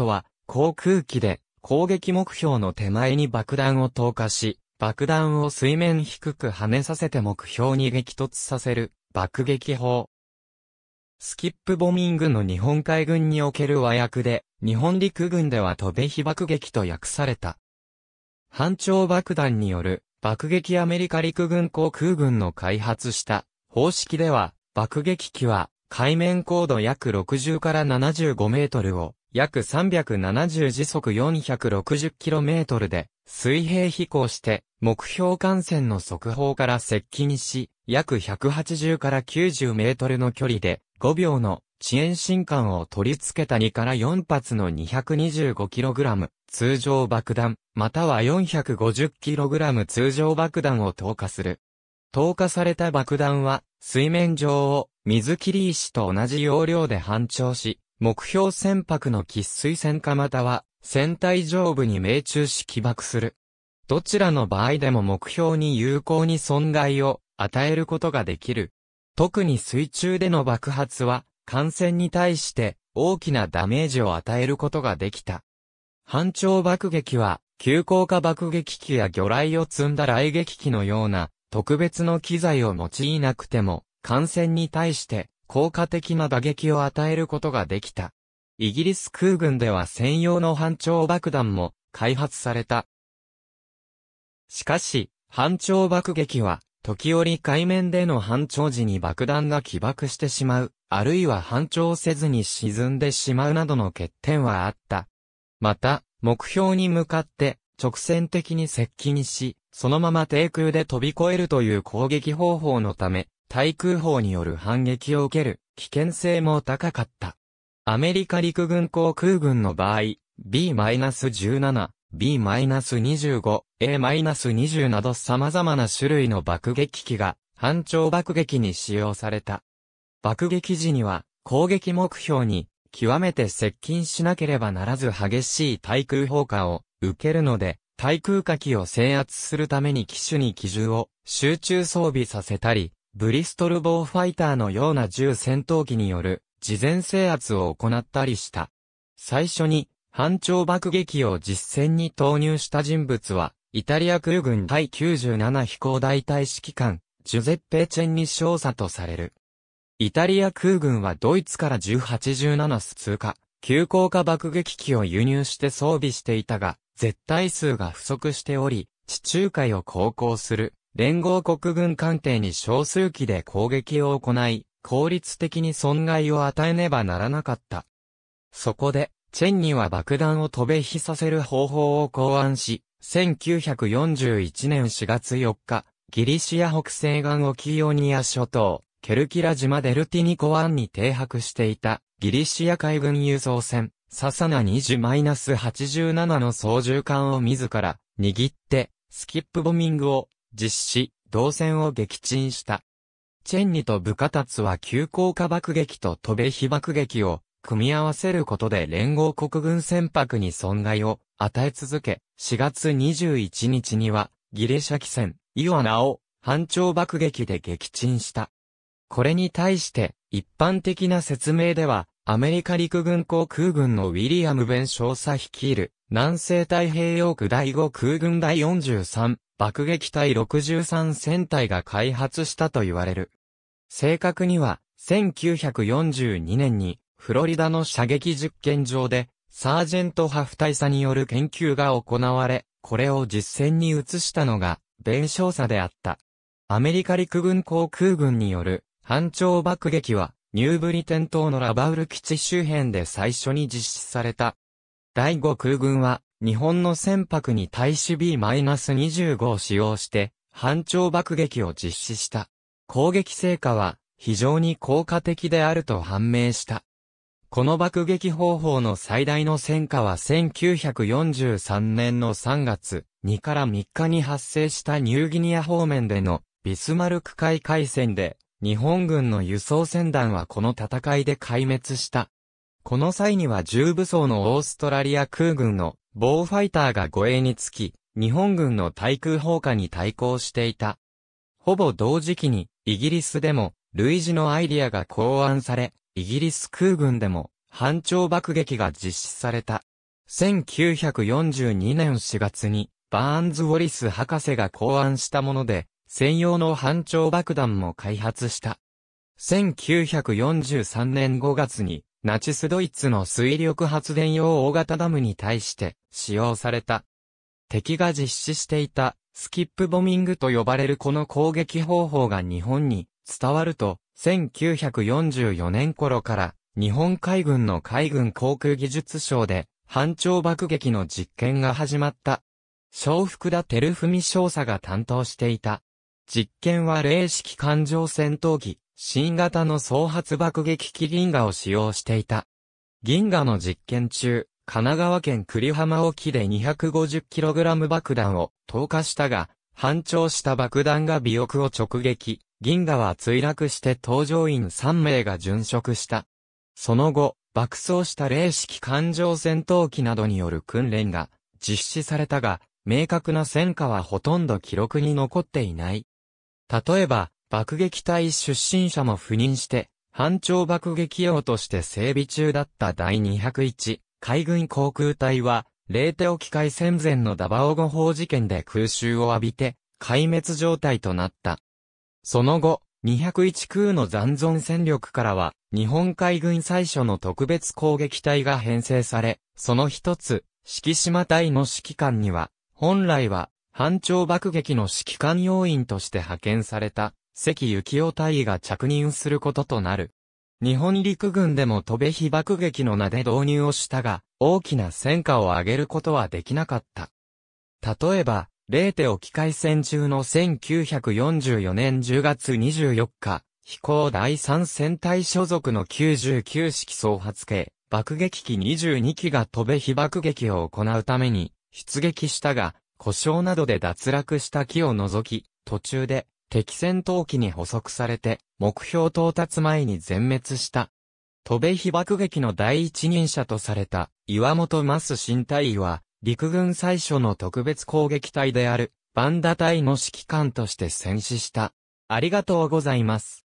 とは、航空機で攻撃目標の手前に爆弾を投下し、爆弾を水面低く跳ねさせて目標に激突させる爆撃法。スキップボミングの日本海軍における和訳で、日本陸軍では飛べ火爆撃と訳された。反長爆弾による爆撃アメリカ陸軍航空軍の開発した方式では、爆撃機は海面高度約60から75メートルを約370時速 460km で水平飛行して目標艦船の速報から接近し、約180から90メートルの距離で5秒の遅延進艦を取り付けた2から4発の 225kg 通常爆弾、または 450kg 通常爆弾を投下する。投下された爆弾は水面上を水切り石と同じ容量で反調し、目標船舶の喫水船かまたは、船体上部に命中し起爆する。どちらの場合でも目標に有効に損害を与えることができる。特に水中での爆発は、艦船に対して大きなダメージを与えることができた。反潮爆撃は、急降下爆撃機や魚雷を積んだ雷撃機のような特別の機材を用いなくても、艦船に対して効果的な打撃を与えることができた。イギリス空軍では専用の反長爆弾も開発された。しかし、反長爆撃は、時折海面での反潮時に爆弾が起爆してしまう、あるいは反潮せずに沈んでしまうなどの欠点はあった。また、目標に向かって直線的に接近し、そのまま低空で飛び越えるという攻撃方法のため、対空砲による反撃を受ける危険性も高かった。アメリカ陸軍航空軍の場合、B-17、B-25、A-20 など様々な種類の爆撃機が、反長爆撃に使用された。爆撃時には、攻撃目標に、極めて接近しなければならず激しい対空砲火を受けるので、対空火器を制圧するために機種に機銃を集中装備させたり、ブリストル棒ファイターのような銃戦闘機による事前制圧を行ったりした。最初に、反長爆撃を実戦に投入した人物は、イタリア空軍第97飛行大隊指揮官、ジュゼッペ・チェンに少佐とされる。イタリア空軍はドイツから1817ス通過、急降下爆撃機を輸入して装備していたが、絶対数が不足しており、地中海を航行する連合国軍艦艇に少数機で攻撃を行い、効率的に損害を与えねばならなかった。そこで、チェンには爆弾を飛べ火させる方法を考案し、1941年4月4日、ギリシア北西岸沖オニア諸島、ケルキラ島デルティニコ湾に停泊していた、ギリシア海軍輸送船、ササナ20-87の操縦艦を自ら、握って、スキップボミングを実施、動線を撃沈した。チェンニとブカタツは急降下爆撃と飛べ被爆撃を組み合わせることで連合国軍船舶に損害を与え続け、4月21日にはギリシャ機船イワナを反長爆撃で撃沈した。これに対して一般的な説明ではアメリカ陸軍航空軍のウィリアム・ベン少佐率いる、南西太平洋区第5空軍第43、爆撃隊63戦隊が開発したと言われる。正確には、1942年に、フロリダの射撃実験場で、サージェント・ハフ大佐による研究が行われ、これを実践に移したのが、弁少佐であった。アメリカ陸軍航空軍による、反調爆撃は、ニューブリテン島のラバウル基地周辺で最初に実施された。第5空軍は、日本の船舶に対し B-25 を使用して、反長爆撃を実施した。攻撃成果は、非常に効果的であると判明した。この爆撃方法の最大の戦果は1943年の3月2から3日に発生したニューギニア方面でのビスマルク海海戦で日本軍の輸送船団はこの戦いで壊滅した。この際には重武装のオーストラリア空軍の防ファイターが護衛につき、日本軍の対空砲火に対抗していた。ほぼ同時期に、イギリスでも、類似のアイディアが考案され、イギリス空軍でも、反調。爆撃が実施された。1942年4月に、バーンズ・ウォリス博士が考案したもので、専用の反長爆弾も開発した。1943年5月に、ナチスドイツの水力発電用大型ダムに対して使用された。敵が実施していたスキップボミングと呼ばれるこの攻撃方法が日本に伝わると、1944年頃から日本海軍の海軍航空技術省で反長爆撃の実験が始まった。小福田照文少佐が担当していた。実験は零式艦上戦闘機、新型の総発爆撃機銀河を使用していた。銀河の実験中、神奈川県栗浜沖で 250kg 爆弾を投下したが、反調した爆弾が尾翼を直撃、銀河は墜落して搭乗員3名が殉職した。その後、爆走した零式艦上戦闘機などによる訓練が実施されたが、明確な戦果はほとんど記録に残っていない。例えば、爆撃隊出身者も赴任して、反徴爆撃用として整備中だった第201海軍航空隊は、レーテ沖海戦前のダバオゴ法事件で空襲を浴びて、壊滅状態となった。その後、201空の残存戦力からは、日本海軍最初の特別攻撃隊が編成され、その一つ、敷島隊の指揮官には、本来は、反長爆撃の指揮官要員として派遣された、関幸雄大尉が着任することとなる。日本陸軍でも飛べ被爆撃の名で導入をしたが、大きな戦果を上げることはできなかった。例えば、レーテ沖海戦中の1944年10月24日、飛行第3戦隊所属の99式総発系、爆撃機22機が飛べ被爆撃を行うために出撃したが、故障などで脱落した木を除き、途中で敵戦闘機に捕捉されて、目標到達前に全滅した。戸部被爆撃の第一人者とされた岩本増新隊員は、陸軍最初の特別攻撃隊である、バンダ隊の指揮官として戦死した。ありがとうございます。